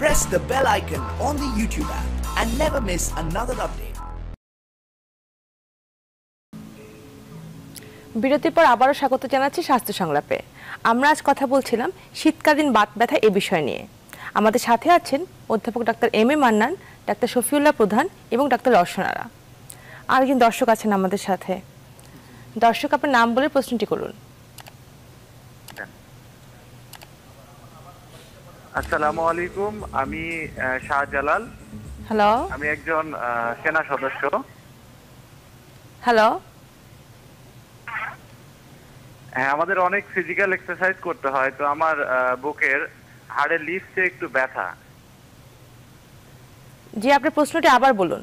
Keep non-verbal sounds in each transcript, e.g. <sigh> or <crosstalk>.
press the bell icon on the YouTube app and never miss another update. বিরতির পর আবারও স্বাগত জানাচ্ছি স্বাস্থ্য সংলাপে আমরা আজ কথা বলছিলাম শীতকালীন বাত ব্যথা এ বিষয় নিয়ে আমাদের সাথে আছেন অধ্যাপক doctor M A Mannan doctor Shafiullah প্রধান এবং ডাক্তার রসনারা আর একজন দর্শক আছেন আমাদের সাথে দর্শক আপনার নাম বলে প্রশ্নটি করুন আসসালামু আলাইকুম আমি শাহজালাল হ্যালো আমি একজন সেনা সদস্য হ্যালো হ্যাঁ আমাদের অনেক ফিজিক্যাল এক্সারসাইজ করতে হয় তো আমার বুকের হাড়ের লিফটে একটু ব্যথা জি আপনি প্রশ্নটি আবার বলুন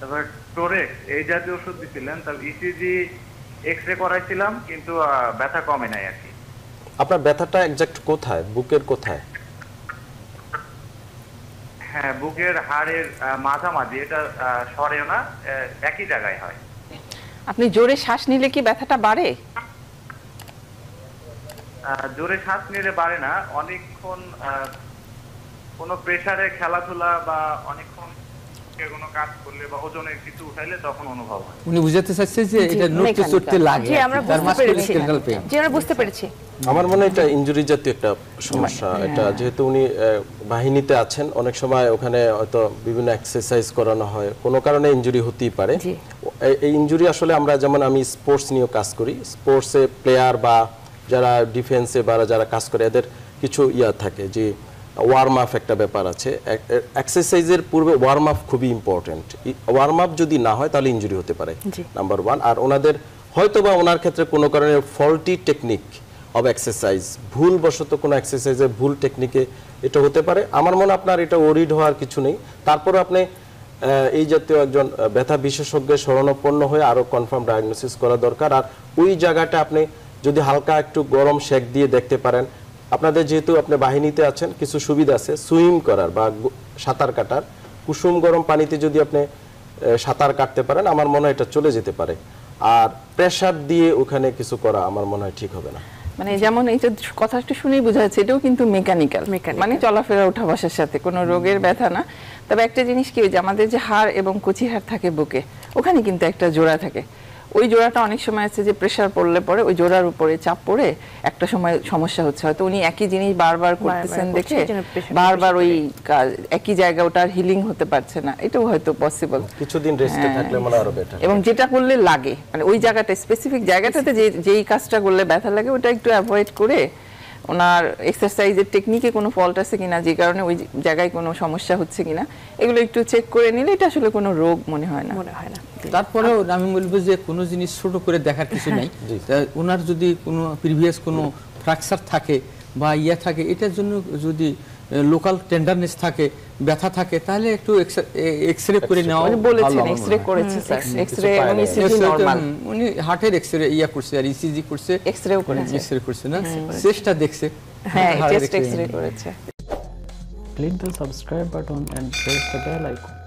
তারপর টোরেক এই জাতীয় ওষুধ দিছিলেন ইসিজি e করাইছিলাম কিন্তু ব্যথা কমে নাই আর কি আপনার ব্যথাটা এক্সাক্ট কোথায় বুকের কোথায় হ্যাঁ বুকের হাড়ের মাঝামাঝি এটা সরেও না একই জায়গায় হয় আপনি জোরে শ্বাস নিলে কি ব্যথাটা বাড়ে জোরে শ্বাস নিলে বাড়ে না অনেকক্ষণ কোনো প্রেসারে খেলাধুলা বা অনেকক্ষণ বাহিনীতে আছেন অনেক সময় ওখানে হয়তো বিভিন্ন এক্সারসাইজ করানো হয় কোনো কারণে ইনজুরি হতেই পারে এই ইনজুরি আসলে আমরা যেমন আমি স্পোর্টস নিয়েও কাজ করি স্পোর্টসে প্লেয়ার বা যারা ডিফেন্সে বা যারা কাজ করে এদের কিছু ইয়া থাকে যে ওয়ার্ম আপ একটা ব্যাপার আছে এক্সারসাইজের পূর্বে ওয়ার্ম আপ খুবই ইম্পর্টেন্ট ওয়ার্ম আপ যদি না হয় তাহলে ইঞ্জুরি হতে পারে নাম্বার ওয়ান আর ওনাদের হয়তো বা ওনার ক্ষেত্রে কোনো কারণে ফল্টি টেকনিক অব এক্সারসাইজ ভুলবশত কোনো এক্সারসাইজের ভুল টেকনিকে এটা হতে পারে আমার মনে আপনার এটা ওরিড হওয়ার কিছু নেই তারপরে আপনি এই জাতীয় একজন ব্যথা বিশেষজ্ঞের স্মরণাপন্ন হয়ে আরও কনফার্ম ডায়াগনোসিস করা দরকার আর ওই জায়গাটা আপনি যদি হালকা একটু গরম শেক দিয়ে দেখতে পারেন আপনাদের যেহেতু আপনি বাহিনীতে আছেন কিছু সুবিধা আছে সুইম করার বা সাঁতার কাটার কুসুম গরম পানিতে যদি আপনি সাঁতার কাটতে পারেন আমার মনে হয় এটা চলে যেতে পারে আর প্রেশার দিয়ে ওখানে কিছু করা আমার মনে হয় ঠিক হবে না মানে যেমন এই যে কথাটা শুনেই বোঝা যাচ্ছে এটাও কিন্তু মেকানিক্যাল মানে চলাফেরা ওঠা বসার সাথে কোনো রোগের ব্যথা না তবে একটা জিনিস কি যে আমাদের যে হাড় এবং কুচি হাড় থাকে বুকে ওখানে কিন্তু একটা জোড়া থাকে ওই জোড়াটা অনেক সময় আছে যে প্রেশার পড়লে পরে ওই জোড়ার উপরে চাপ পড়ে একটা সময় সমস্যা হচ্ছে হয়তো উনি একই জিনিস বারবার করতেছেন দেখে বারবার ওই একই জায়গা ওটার হিলিং হতে পারছে না এটাও হয়তো পসিবল কিছুদিন রেস্টে হ্যাঁ। থাকলে মনে আরো বেটার এবং যেটা করলে লাগে মানে ওই জায়গাটা স্পেসিফিক জায়গাটাতে যে যেই কাজটা করলে ব্যথা লাগে ওটা একটু অ্যাভয়েড করে ওনার এক্সারসাইজের টেকনিকে কোনো ফল্ট আছে কিনা যে কারণে ওই জায়গায় কোনো সমস্যা হচ্ছে কিনা এগুলো একটু চেক করে নিলে এটা আসলে কোনো রোগ মনে হয় না মনে হয় না তারপরেও আমি বলবো যে কোনো জিনিস ছোট করে দেখার কিছু নাই <laughs> ওনার যদি কোনো প্রিভিয়াস কোনো ফ্র্যাকচার থাকে বা ইয়া থাকে এটার জন্য যদি লোকাল টেন্ডারনেস থাকে ব্যথা থাকে তাহলে একটু এক্সরে করে নেওয়া বলেছেন এক্সরে করেছে স্যার এক্সরে এবং ইসিজি নরমাল উনি হার্টের এক্সরে ইয়া করছে আর ইসিজি e করছে এক্সরেও করেছে এক্সরে করছে না হ্যাঁ, চেষ্টা দেখছে হ্যাঁ চেষ্টা এক্সরে করেছে click the subscribe button and press the bell icon